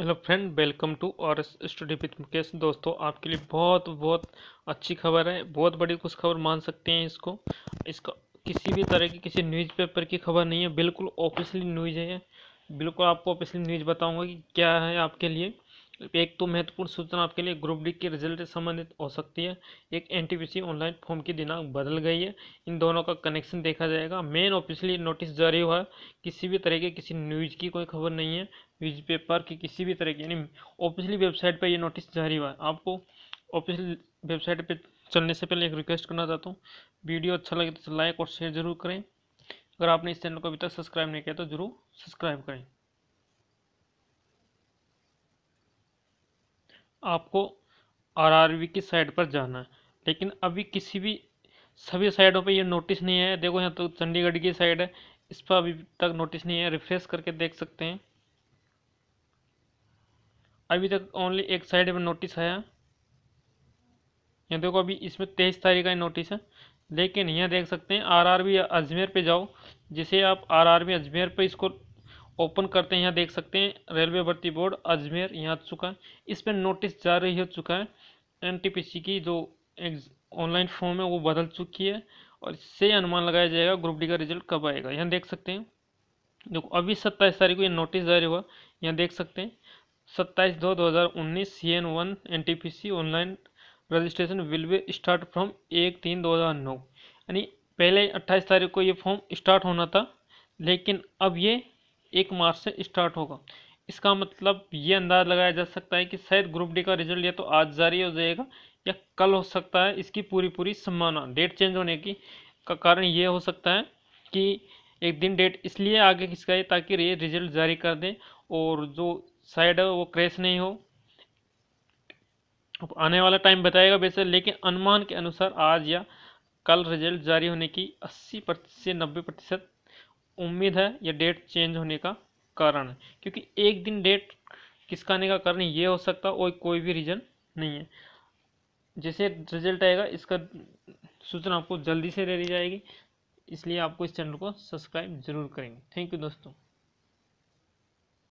hello friend welcome to our study with Mukesh दोस्तों आपके लिए बहुत बहुत अच्छी खबर है बहुत बड़ी कुछ खबर मान सकते हैं इसको इसका किसी भी तरह की किसी न्यूज़पेपर की खबर नहीं है बिल्कुल ऑफिशियली न्यूज़ है बिल्कुल आपको ऑफिशियली न्यूज़ बताऊंगा कि क्या है आपके लिए एक तो महत्वपूर्ण सूचना आपके लिए ग्रुप डी के रिजल्ट संबंधित हो सकती है एक एनटीपीसी ऑनलाइन फॉर्म की दिनांक बदल गई है इन दोनों का कनेक्शन देखा जाएगा मेन ऑफिशियली नोटिस जारी हुआ है किसी भी तरह की किसी न्यूज़ की कोई खबर नहीं है न्यूज़पेपर की किसी भी तरह की यानी ऑफिशियली वेबसाइट पर यह नोटिस जारी हुआ है आपको ऑफिशियल वेबसाइट पर चलने से पहले एक रिक्वेस्ट करना चाहता हूँ वीडियो अच्छा लगे तो लाइक और शेयर जरूर करें अगर आपने इस चैनल को अभी तक सब्सक्राइब नहीं किया तो जरूर सब्सक्राइब करें आपको आरआरबी की साइड पर जाना है लेकिन अभी किसी भी सभी साइडों पे ये नोटिस नहीं है देखो यहाँ तो चंडीगढ़ की साइड है इस पर अभी तक नोटिस नहीं है रिफ्रेश करके देख सकते हैं अभी तक ओनली एक साइड में नोटिस आया यहाँ देखो अभी इसमें तेईस तारीख का नोटिस है लेकिन यहाँ देख सकते हैं आरआरबी अजमेर पे जाओ जिसे आप आरआरबी अजमेर पे इसको ओपन करते हैं यहाँ देख सकते हैं रेलवे भर्ती बोर्ड अजमेर यहाँ आ चुका है इस पर नोटिस जारी हो चुका है एनटीपीसी की जो ऑनलाइन फॉर्म है वो बदल चुकी है और इससे अनुमान लगाया जाएगा ग्रुप डी का रिजल्ट कब आएगा यहाँ देख सकते हैं देखो अभी सत्ताईस तारीख को ये नोटिस जारी हुआ यहाँ देख सकते हैं सत्ताईस दो दो हज़ार उन्नीस C N one N T P C online registration will be start from एक तीन दो हज़ार नौ यानी पहले अट्ठाईस तारीख को ये फॉर्म स्टार्ट होना था लेकिन अब ये एक मार्च से स्टार्ट होगा इसका मतलब ये अंदाज लगाया जा सकता है कि शायद ग्रुप डी का रिजल्ट या तो आज जारी हो जाएगा या कल हो सकता है इसकी पूरी पूरी संभावना डेट चेंज होने की का कारण ये हो सकता है कि एक दिन डेट इसलिए आगे खिसकाए ताकि ये रिजल्ट जारी कर दें और जो साइड वो क्रैश नहीं हो आने वाला टाइम बताएगा वैसे लेकिन अनुमान के अनुसार आज या कल रिजल्ट जारी होने की 80 से 90 प्रतिशत उम्मीद है ये डेट चेंज होने का कारण है क्योंकि एक दिन डेट किसका आने का कारण ये हो सकता है और कोई भी रीज़न नहीं है जैसे रिजल्ट आएगा इसका सूचना आपको जल्दी से दे दी जाएगी इसलिए आपको इस चैनल को सब्सक्राइब जरूर करेंगे थैंक यू दोस्तों